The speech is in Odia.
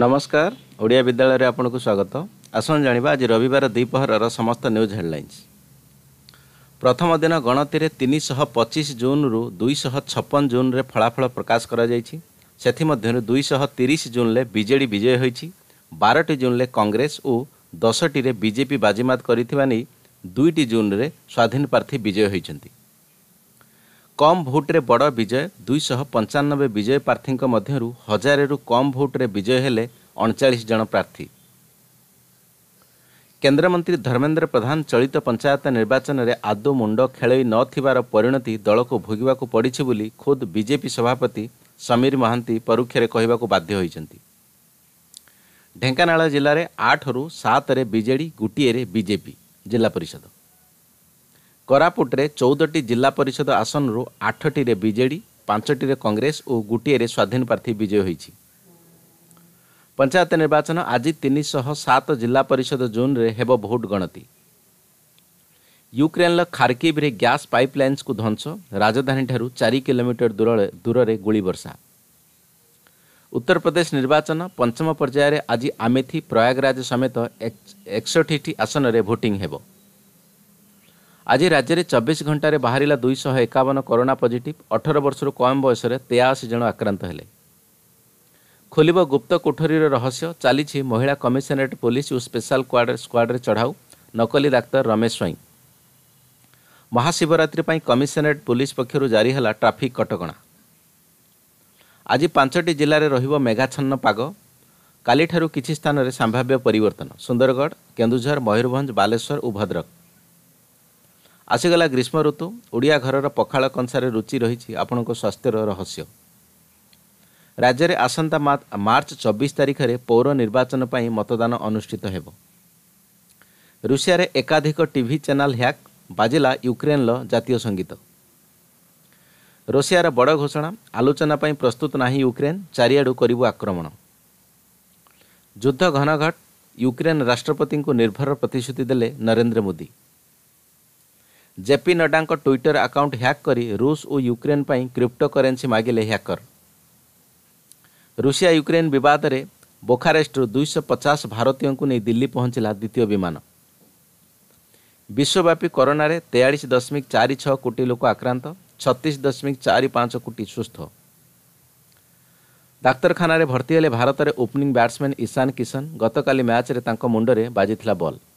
ନମସ୍କାର ଓଡ଼ିଆ ବିଦ୍ୟାଳୟରେ ଆପଣଙ୍କୁ ସ୍ୱାଗତ ଆସନ୍ତୁ ଜାଣିବା ଆଜି ରବିବାର ଦ୍ୱିପହରର ସମସ୍ତ ନ୍ୟୁଜ୍ ହେଡ଼ଲାଇନ୍ସ ପ୍ରଥମ ଦିନ ଗଣତିରେ ତିନିଶହ ପଚିଶ ଜୁନ୍ରୁ ଦୁଇଶହ ଛପନ ଜୁନ୍ରେ ଫଳାଫଳ ପ୍ରକାଶ କରାଯାଇଛି ସେଥିମଧ୍ୟରୁ ଦୁଇଶହ ତିରିଶ ଜୁନ୍ରେ ବିଜେଡ଼ି ବିଜୟ ହୋଇଛି ବାରଟି ଜୁନ୍ରେ କଂଗ୍ରେସ ଓ ଦଶଟିରେ ବିଜେପି ବାଜିମାତ କରିଥିବା ନେଇ ଦୁଇଟି ଜୁନ୍ରେ ସ୍ୱାଧୀନ ପ୍ରାର୍ଥୀ ବିଜୟ ହୋଇଛନ୍ତି କମ୍ ଭୋଟ୍ରେ ବଡ଼ ବିଜୟ ଦୁଇଶହ ପଞ୍ଚାନବେ ବିଜୟ ପ୍ରାର୍ଥୀଙ୍କ ମଧ୍ୟରୁ ହଜାରେରୁ କମ୍ ଭୋଟ୍ରେ ବିଜୟ ହେଲେ ଅଣଚାଳିଶ ଜଣ ପ୍ରାର୍ଥୀ କେନ୍ଦ୍ରମନ୍ତ୍ରୀ ଧର୍ମେନ୍ଦ୍ର ପ୍ରଧାନ ଚଳିତ ପଞ୍ଚାୟତ ନିର୍ବାଚନରେ ଆଦୌ ମୁଣ୍ଡ ଖେଳେଇ ନଥିବାର ପରିଣତି ଦଳକୁ ଭୋଗିବାକୁ ପଡ଼ିଛି ବୋଲି ଖୋଦ୍ ବିଜେପି ସଭାପତି ସମୀର ମହାନ୍ତି ପରୋକ୍ଷରେ କହିବାକୁ ବାଧ୍ୟ ହୋଇଛନ୍ତି ଢେଙ୍କାନାଳ ଜିଲ୍ଲାରେ ଆଠରୁ ସାତରେ ବିଜେଡ଼ି ଗୋଟିଏରେ ବିଜେପି ଜିଲ୍ଲା ପରିଷଦ କୋରାପୁଟରେ ଚଉଦଟି ଜିଲ୍ଲା ପରିଷଦ ଆସନରୁ ଆଠଟିରେ ବିଜେଡ଼ି ପାଞ୍ଚଟିରେ କଂଗ୍ରେସ ଓ ଗୋଟିଏରେ ସ୍ୱାଧୀନ ପ୍ରାର୍ଥୀ ବିଜୟୀ ହୋଇଛି ପଞ୍ଚାୟତ ନିର୍ବାଚନ ଆଜି ତିନିଶହ ସାତ ଜିଲ୍ଲା ପରିଷଦ ଜୋନ୍ରେ ହେବ ଭୋଟ୍ ଗଣତି ୟୁକ୍ରେନ୍ର ଖାର୍କିଭ୍ରେ ଗ୍ୟାସ୍ ପାଇପ୍ ଲାଇନ୍ସକୁ ଧ୍ୱଂସ ରାଜଧାନୀଠାରୁ ଚାରି କିଲୋମିଟର ଦୂରରେ ଗୁଳି ବର୍ଷା ଉତ୍ତରପ୍ରଦେଶ ନିର୍ବାଚନ ପଞ୍ଚମ ପର୍ଯ୍ୟାୟରେ ଆଜି ଆମେଥି ପ୍ରୟାଗରାଜ ସମେତ ଏକଷଠିଟି ଆସନରେ ଭୋଟିଂ ହେବ ଆଜି ରାଜ୍ୟରେ ଚବିଶ ଘଣ୍ଟାରେ ବାହାରିଲା ଦୁଇଶହ ଏକାବନ କରୋନା ପଜିଟିଭ୍ ଅଠର ବର୍ଷରୁ କମ୍ ବୟସରେ ତେୟାଅଶୀ ଜଣ ଆକ୍ରାନ୍ତ ହେଲେ ଖୋଲିବ ଗୁପ୍ତ କୋଠରୀର ରହସ୍ୟ ଚାଲିଛି ମହିଳା କମିଶନରେଟ୍ ପୋଲିସ ଓ ସ୍ପେଶାଲ ସ୍କ୍ୱାଡ୍ରେ ଚଢ଼ାଉ ନକଲି ଡାକ୍ତର ରମେଶ ସ୍ୱାଇଁ ମହାଶିବରାତ୍ରି ପାଇଁ କମିଶନରେଟ୍ ପୋଲିସ ପକ୍ଷରୁ ଜାରି ହେଲା ଟ୍ରାଫିକ୍ କଟକଣା ଆଜି ପାଞ୍ଚଟି ଜିଲ୍ଲାରେ ରହିବ ମେଘାଚ୍ଛନ୍ନ ପାଗ କାଲିଠାରୁ କିଛି ସ୍ଥାନରେ ସମ୍ଭାବ୍ୟ ପରିବର୍ତ୍ତନ ସୁନ୍ଦରଗଡ଼ କେନ୍ଦୁଝର ମୟୂରଭଞ୍ଜ ବାଲେଶ୍ୱର ଓ ଭଦ୍ରକ ଆସିଗଲା ଗ୍ରୀଷ୍ମ ଋତୁ ଓଡ଼ିଆ ଘରର ପଖାଳ କଂସାରେ ରୁଚି ରହିଛି ଆପଣଙ୍କ ସ୍ୱାସ୍ଥ୍ୟର ରହସ୍ୟ ରାଜ୍ୟରେ ଆସନ୍ତା ମାର୍ଚ୍ଚ ଚବିଶ ତାରିଖରେ ପୌର ନିର୍ବାଚନ ପାଇଁ ମତଦାନ ଅନୁଷ୍ଠିତ ହେବ ରୁଷିଆରେ ଏକାଧିକ ଟିଭି ଚ୍ୟାନେଲ୍ ହ୍ୟାକ୍ ବାଜିଲା ୟୁକ୍ରେନ୍ର ଜାତୀୟ ସଙ୍ଗୀତ ରୁଷିଆର ବଡ଼ ଘୋଷଣା ଆଲୋଚନା ପାଇଁ ପ୍ରସ୍ତୁତ ନାହିଁ ୟୁକ୍ରେନ୍ ଚାରିଆଡ଼ୁ କରିବୁ ଆକ୍ରମଣ ଯୁଦ୍ଧ ଘନଘଟ ୟୁକ୍ରେନ୍ ରାଷ୍ଟ୍ରପତିଙ୍କୁ ନିର୍ଭର ପ୍ରତିଶ୍ରୁତି ଦେଲେ ନରେନ୍ଦ୍ର ମୋଦି ଜେପି ନଡ୍ଡାଙ୍କ ଟ୍ୱିଟର ଆକାଉଣ୍ଟ ହ୍ୟାକ୍ କରି ରୁଷ ଓ ୟୁକ୍ରେନ୍ ପାଇଁ କ୍ରିପ୍ଟୋ କରେନ୍ସି ମାଗିଲେ ହ୍ୟାକର ରୁଷିଆ ୟୁକ୍ରେନ୍ ବିବାଦରେ ବୋଖାରେଷ୍ଟରୁ ଦୁଇଶହ ପଚାଶ ଭାରତୀୟଙ୍କୁ ନେଇ ଦିଲ୍ଲୀ ପହଞ୍ଚିଲା ଦ୍ୱିତୀୟ ବିମାନ ବିଶ୍ୱବ୍ୟାପୀ କରୋନାରେ ତେୟାଳିଶ ଦଶମିକ ଚାରି ଛଅ କୋଟି ଲୋକ ଆକ୍ରାନ୍ତ ଛତିଶ ଦଶମିକ ଚାରି ପାଞ୍ଚ କୋଟି ସୁସ୍ଥ ଡାକ୍ତରଖାନାରେ ଭର୍ତ୍ତି ହେଲେ ଭାରତରେ ଓପନିଂ ବ୍ୟାଟ୍ସମ୍ୟାନ୍ ଇଶାନ କିଶନ ଗତକାଲି ମ୍ୟାଚ୍ରେ ତାଙ୍କ ମୁଣ୍ଡରେ ବାଜିଥିଲା ବଲ୍